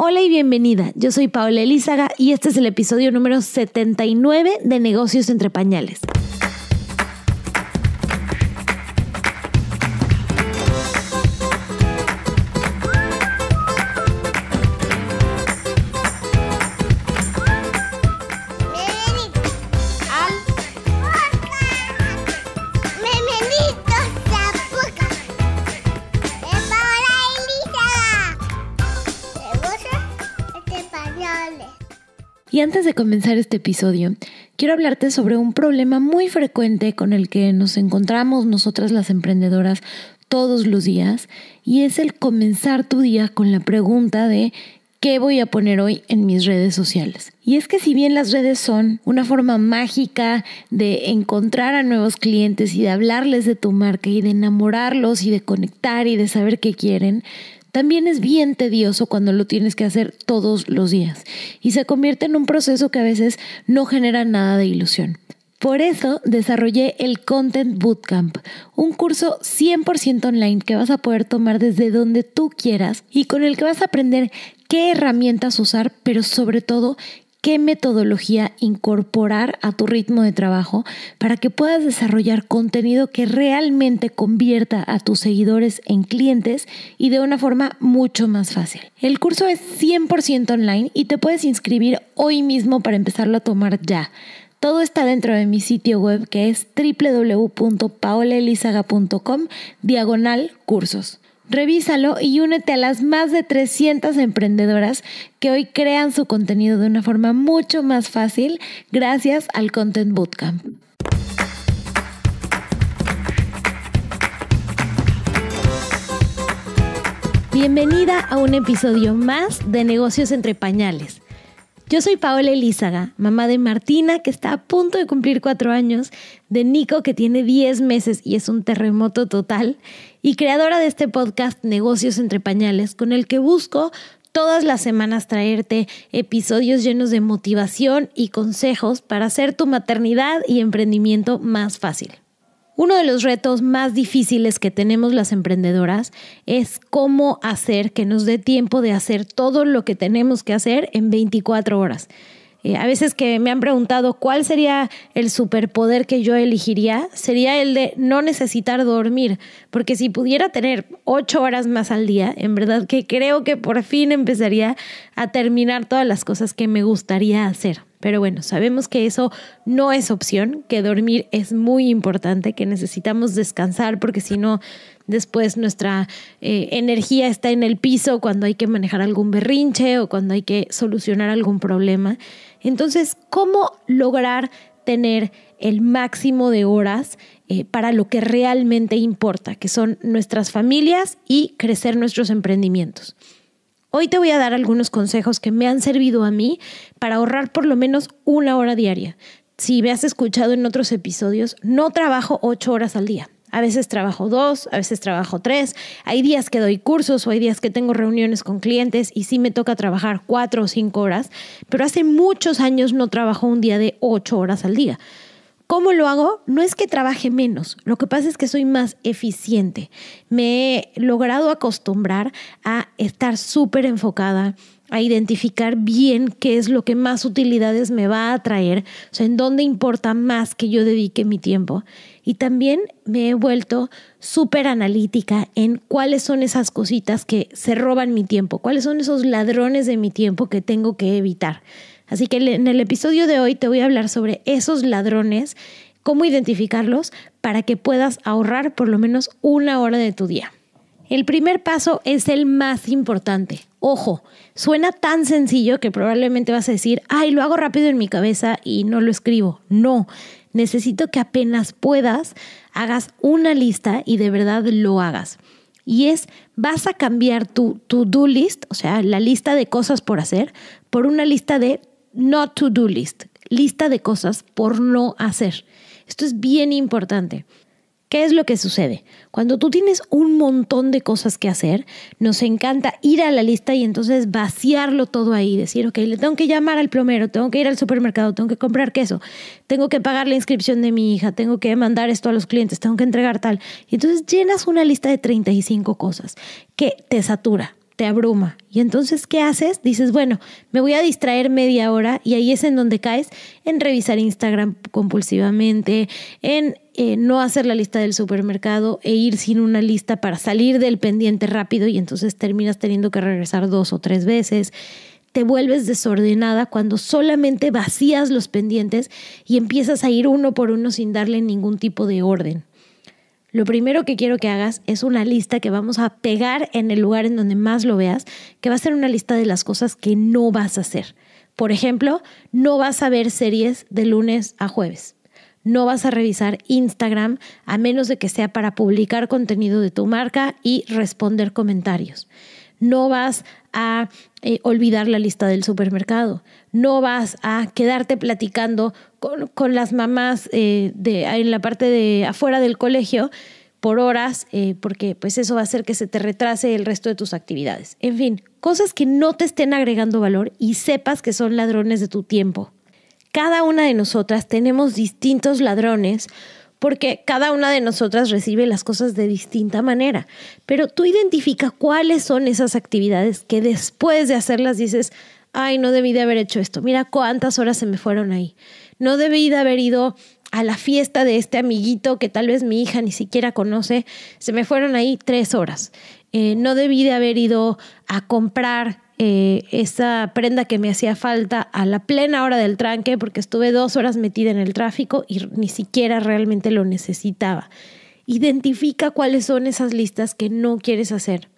Hola y bienvenida. Yo soy Paola Elizaga y este es el episodio número 79 de Negocios entre Pañales. Y antes de comenzar este episodio, quiero hablarte sobre un problema muy frecuente con el que nos encontramos nosotras las emprendedoras todos los días y es el comenzar tu día con la pregunta de ¿Qué voy a poner hoy en mis redes sociales? Y es que si bien las redes son una forma mágica de encontrar a nuevos clientes y de hablarles de tu marca y de enamorarlos y de conectar y de saber qué quieren, también es bien tedioso cuando lo tienes que hacer todos los días y se convierte en un proceso que a veces no genera nada de ilusión. Por eso desarrollé el Content Bootcamp, un curso 100% online que vas a poder tomar desde donde tú quieras y con el que vas a aprender qué herramientas usar, pero sobre todo qué metodología incorporar a tu ritmo de trabajo para que puedas desarrollar contenido que realmente convierta a tus seguidores en clientes y de una forma mucho más fácil. El curso es 100% online y te puedes inscribir hoy mismo para empezarlo a tomar ya. Todo está dentro de mi sitio web que es www.paolelizaga.com diagonal cursos. Revísalo y únete a las más de 300 emprendedoras que hoy crean su contenido de una forma mucho más fácil gracias al Content Bootcamp. Bienvenida a un episodio más de Negocios entre Pañales. Yo soy Paola Elízaga, mamá de Martina, que está a punto de cumplir cuatro años, de Nico, que tiene 10 meses y es un terremoto total, y creadora de este podcast Negocios entre Pañales, con el que busco todas las semanas traerte episodios llenos de motivación y consejos para hacer tu maternidad y emprendimiento más fácil. Uno de los retos más difíciles que tenemos las emprendedoras es cómo hacer que nos dé tiempo de hacer todo lo que tenemos que hacer en 24 horas. Eh, a veces que me han preguntado cuál sería el superpoder que yo elegiría, sería el de no necesitar dormir, porque si pudiera tener ocho horas más al día, en verdad que creo que por fin empezaría a terminar todas las cosas que me gustaría hacer. Pero bueno, sabemos que eso no es opción, que dormir es muy importante, que necesitamos descansar porque si no, después nuestra eh, energía está en el piso cuando hay que manejar algún berrinche o cuando hay que solucionar algún problema. Entonces, ¿cómo lograr tener el máximo de horas eh, para lo que realmente importa, que son nuestras familias y crecer nuestros emprendimientos? Hoy te voy a dar algunos consejos que me han servido a mí para ahorrar por lo menos una hora diaria. Si me has escuchado en otros episodios, no trabajo ocho horas al día. A veces trabajo dos, a veces trabajo tres. Hay días que doy cursos o hay días que tengo reuniones con clientes y sí me toca trabajar cuatro o cinco horas. Pero hace muchos años no trabajo un día de ocho horas al día. ¿Cómo lo hago? No es que trabaje menos, lo que pasa es que soy más eficiente. Me he logrado acostumbrar a estar súper enfocada, a identificar bien qué es lo que más utilidades me va a traer, o sea, en dónde importa más que yo dedique mi tiempo. Y también me he vuelto súper analítica en cuáles son esas cositas que se roban mi tiempo, cuáles son esos ladrones de mi tiempo que tengo que evitar. Así que en el episodio de hoy te voy a hablar sobre esos ladrones, cómo identificarlos para que puedas ahorrar por lo menos una hora de tu día. El primer paso es el más importante. Ojo, suena tan sencillo que probablemente vas a decir, ay, lo hago rápido en mi cabeza y no lo escribo. No, necesito que apenas puedas hagas una lista y de verdad lo hagas. Y es, vas a cambiar tu to-do list, o sea, la lista de cosas por hacer, por una lista de not to do list, lista de cosas por no hacer. Esto es bien importante. ¿Qué es lo que sucede? Cuando tú tienes un montón de cosas que hacer, nos encanta ir a la lista y entonces vaciarlo todo ahí, decir, ok, le tengo que llamar al plomero, tengo que ir al supermercado, tengo que comprar queso, tengo que pagar la inscripción de mi hija, tengo que mandar esto a los clientes, tengo que entregar tal. Y entonces llenas una lista de 35 cosas que te satura, te abruma. Y entonces, ¿qué haces? Dices, bueno, me voy a distraer media hora y ahí es en donde caes en revisar Instagram compulsivamente, en eh, no hacer la lista del supermercado e ir sin una lista para salir del pendiente rápido y entonces terminas teniendo que regresar dos o tres veces. Te vuelves desordenada cuando solamente vacías los pendientes y empiezas a ir uno por uno sin darle ningún tipo de orden lo primero que quiero que hagas es una lista que vamos a pegar en el lugar en donde más lo veas, que va a ser una lista de las cosas que no vas a hacer. Por ejemplo, no vas a ver series de lunes a jueves. No vas a revisar Instagram a menos de que sea para publicar contenido de tu marca y responder comentarios no vas a eh, olvidar la lista del supermercado, no vas a quedarte platicando con, las mamás eh, en la parte de afuera del colegio por horas, eh, porque pues eso va a hacer que se te retrase el resto de tus actividades. En fin, cosas que no te estén agregando valor y sepas que son ladrones de tu tiempo. Cada una de nosotras tenemos distintos ladrones porque cada una de nosotras recibe las cosas de distinta manera. Pero tú identifica cuáles son esas actividades que después de hacerlas dices, ay, no debí de haber hecho esto, mira cuántas horas se me fueron ahí, no debí de haber ido a la fiesta de este amiguito que tal vez mi hija ni siquiera conoce, se me fueron ahí tres horas, eh, no debí de haber ido a comprar eh, esa prenda que me hacía falta a la plena hora del tranque, porque estuve dos horas metida en el tráfico y ni siquiera realmente lo necesitaba. Identifica cuáles son esas listas que no quieres hacer.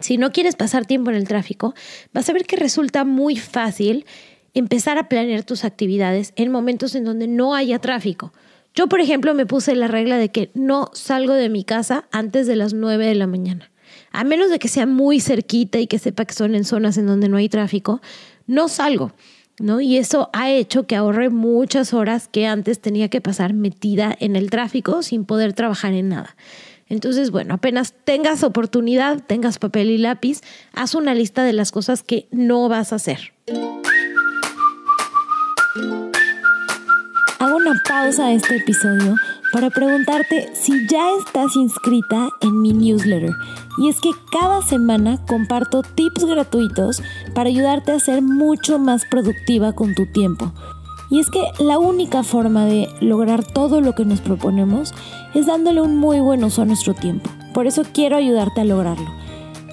Si no quieres pasar tiempo en el tráfico, vas a ver que resulta muy fácil empezar a planear tus actividades en momentos en donde no haya tráfico. Yo, por ejemplo, me puse la regla de que no salgo de mi casa antes de las 9 de la mañana a menos de que sea muy cerquita y que sepa que son en zonas en donde no hay tráfico, no salgo. ¿No? Y eso ha hecho que ahorre muchas horas que antes tenía que pasar metida en el tráfico sin poder trabajar en nada. Entonces, bueno, apenas tengas oportunidad, tengas papel y lápiz, haz una lista de las cosas que no vas a hacer. Hago una pausa a este episodio para preguntarte si ya estás inscrita en mi newsletter. Y es que cada semana comparto tips gratuitos para ayudarte a ser mucho más productiva con tu tiempo. Y es que la única forma de lograr todo lo que nos proponemos es dándole un muy buen uso a nuestro tiempo. Por eso quiero ayudarte a lograrlo.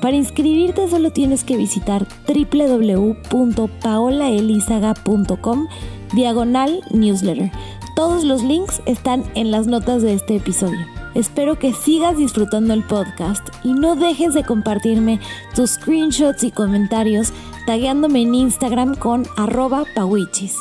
Para inscribirte solo tienes que visitar www.paolaelizaga.com diagonal newsletter todos los links están en las notas de este episodio. Espero que sigas disfrutando el podcast y no dejes de compartirme tus screenshots y comentarios tagueándome en Instagram con arroba pawichis.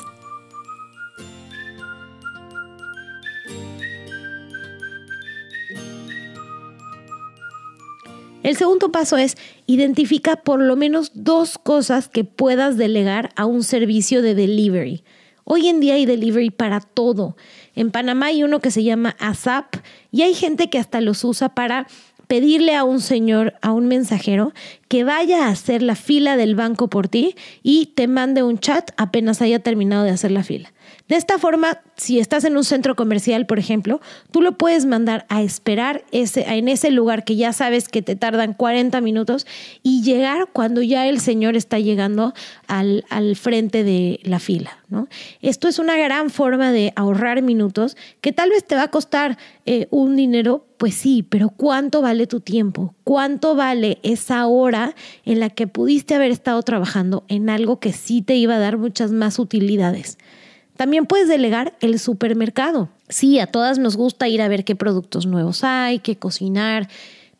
El segundo paso es identifica por lo menos dos cosas que puedas delegar a un servicio de delivery. Hoy en día hay delivery para todo. En Panamá hay uno que se llama ASAP y hay gente que hasta los usa para pedirle a un señor, a un mensajero, que vaya a hacer la fila del banco por ti y te mande un chat apenas haya terminado de hacer la fila. De esta forma, si estás en un centro comercial, por ejemplo, tú lo puedes mandar a esperar en ese lugar que ya sabes que te tardan 40 minutos y llegar cuando ya el señor está llegando al, frente de la fila. Esto es una gran forma de ahorrar minutos que tal vez te va a costar eh, un dinero, pues sí, pero ¿cuánto vale tu tiempo? ¿Cuánto vale esa hora en la que pudiste haber estado trabajando en algo que sí te iba a dar muchas más utilidades? También puedes delegar el supermercado. Sí, a todas nos gusta ir a ver qué productos nuevos hay, qué cocinar,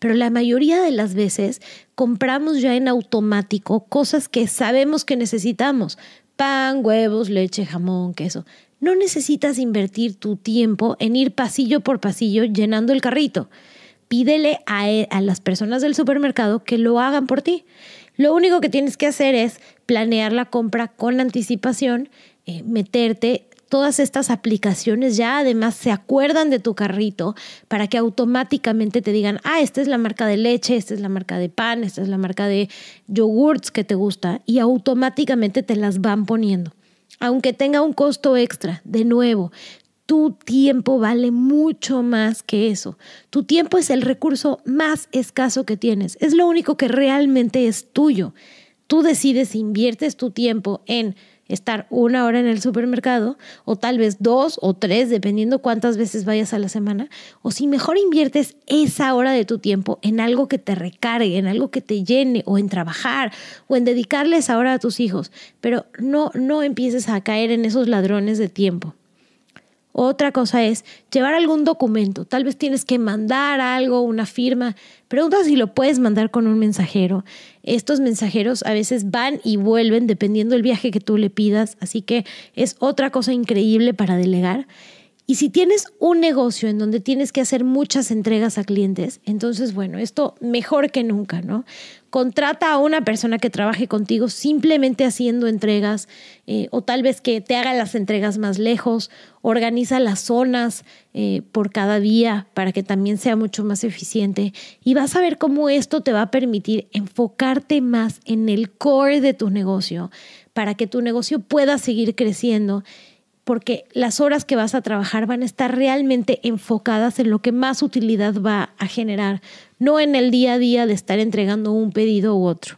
pero la mayoría de las veces compramos ya en automático cosas que sabemos que necesitamos. Pan, huevos, leche, jamón, queso. No necesitas invertir tu tiempo en ir pasillo por pasillo llenando el carrito. Pídele e, a, las personas del supermercado que lo hagan por ti. Lo único que tienes que hacer es planear la compra con anticipación, eh, meterte todas estas aplicaciones ya además se acuerdan de tu carrito para que automáticamente te digan, ah, esta es la marca de leche, esta es la marca de pan, esta es la marca de yogurts que te gusta y automáticamente te las van poniendo aunque tenga un costo extra, de nuevo, tu tiempo vale mucho más que eso. Tu tiempo es el recurso más escaso que tienes. Es lo único que realmente es tuyo. Tú decides si inviertes tu tiempo en estar una hora en el supermercado o tal vez dos o tres, dependiendo cuántas veces vayas a la semana, o si mejor inviertes esa hora de tu tiempo en algo que te recargue, en algo que te llene o en trabajar o en dedicarle ahora a tus hijos, pero no no empieces a caer en esos ladrones de tiempo. Otra cosa es llevar algún documento. Tal vez tienes que mandar algo, una firma. Pregunta si lo puedes mandar con un mensajero. Estos mensajeros a veces van y vuelven dependiendo del viaje que tú le pidas. Así que es otra cosa increíble para delegar. Y si tienes un negocio en donde tienes que hacer muchas entregas a clientes, entonces, bueno, esto mejor que nunca, ¿no? Contrata a una persona que trabaje contigo simplemente haciendo entregas eh, o tal vez que te haga las entregas más lejos, organiza las zonas eh, por cada día para que también sea mucho más eficiente y vas a ver cómo esto te va a permitir enfocarte más en el core de tu negocio para que tu negocio pueda seguir creciendo porque las horas que vas a trabajar van a estar realmente enfocadas en lo que más utilidad va a generar, no en el día a día de estar entregando un pedido u otro.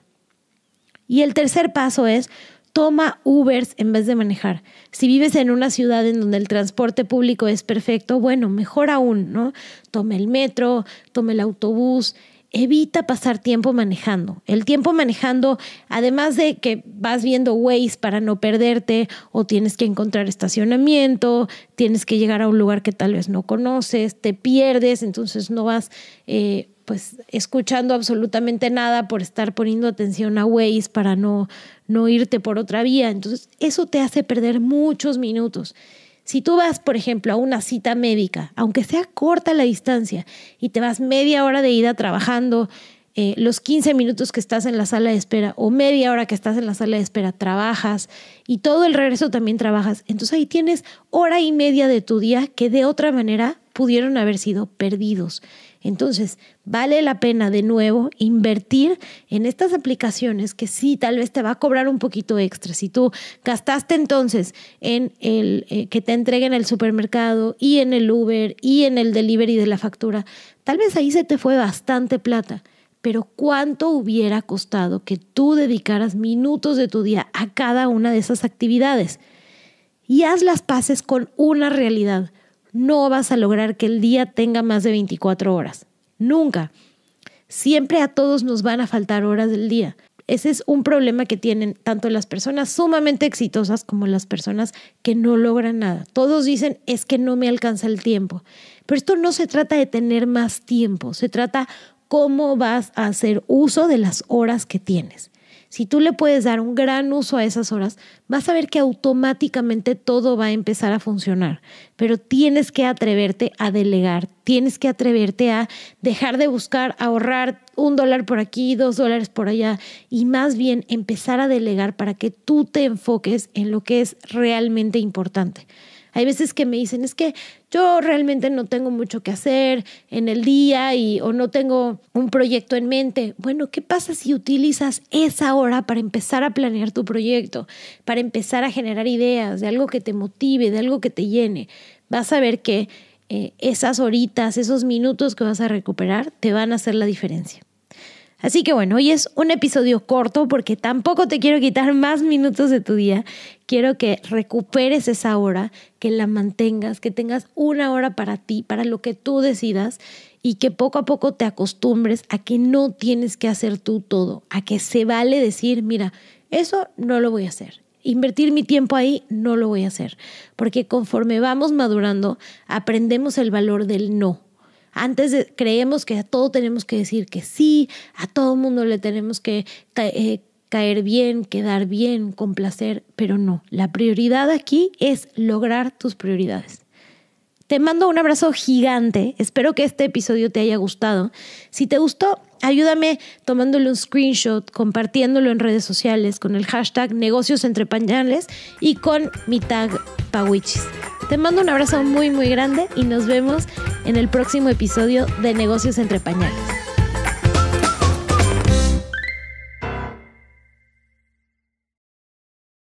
Y el tercer paso es toma Ubers en vez de manejar. Si vives en una ciudad en donde el transporte público es perfecto, bueno, mejor aún, ¿no? Tome el metro, tome el autobús, evita pasar tiempo manejando. El tiempo manejando, además de que vas viendo Waze para no perderte o tienes que encontrar estacionamiento, tienes que llegar a un lugar que tal vez no conoces, te pierdes, entonces no vas eh, pues escuchando absolutamente nada por estar poniendo atención a Waze para no, no irte por otra vía. Entonces eso te hace perder muchos minutos. Si tú vas, por ejemplo, a una cita médica, aunque sea corta la distancia, y te vas media hora de ida trabajando, eh, los 15 minutos que estás en la sala de espera o media hora que estás en la sala de espera trabajas y todo el regreso también trabajas. Entonces ahí tienes hora y media de tu día que de otra manera pudieron haber sido perdidos. Entonces, vale la pena de nuevo invertir en estas aplicaciones que sí, tal vez te va a cobrar un poquito extra. Si tú gastaste entonces en el eh, que te entreguen el supermercado y en el Uber y en el delivery de la factura, tal vez ahí se te fue bastante plata. Pero ¿cuánto hubiera costado que tú dedicaras minutos de tu día a cada una de esas actividades? Y haz las paces con una realidad no vas a lograr que el día tenga más de 24 horas. Nunca. Siempre a todos nos van a faltar horas del día. Ese es un problema que tienen tanto las personas sumamente exitosas como las personas que no logran nada. Todos dicen es que no me alcanza el tiempo. Pero esto no se trata de tener más tiempo, se trata cómo vas a hacer uso de las horas que tienes. Si tú le puedes dar un gran uso a esas horas, vas a ver que automáticamente todo va a empezar a funcionar. Pero tienes que atreverte a delegar, tienes que atreverte a dejar de buscar ahorrar un dólar por aquí, dos dólares por allá, y más bien empezar a delegar para que tú te enfoques en lo que es realmente importante. Hay veces que me dicen, es que yo realmente no tengo mucho que hacer en el día o no tengo un proyecto en mente. Bueno, ¿qué pasa si utilizas esa hora para empezar a planear tu proyecto, para empezar a generar ideas de algo que te motive, de algo que te llene? Vas a ver que eh, esas horitas, esos minutos que vas a recuperar te van a hacer la diferencia. Así que bueno, hoy es un episodio corto porque tampoco te quiero quitar más minutos de tu día. Quiero que recuperes esa hora, que la mantengas, que tengas una hora para ti, para lo que tú decidas y que poco a poco te acostumbres a que no tienes que hacer tú todo, a que se vale decir, mira, eso no lo voy a hacer, Invertir mi tiempo ahí no lo voy a hacer, porque conforme vamos madurando, aprendemos el valor del no, antes creemos que a todo tenemos que decir que sí, a todo mundo le tenemos que eh, caer bien, quedar bien, complacer, pero no. La prioridad aquí es lograr tus prioridades. Te mando un abrazo gigante. Espero que este episodio te haya gustado. Si te gustó, ayúdame tomándole un screenshot, compartiéndolo en redes sociales con el hashtag negocios entre pañales y con mi tag pawichis. Te mando un abrazo muy muy grande y nos vemos en el próximo episodio de negocios entre pañales.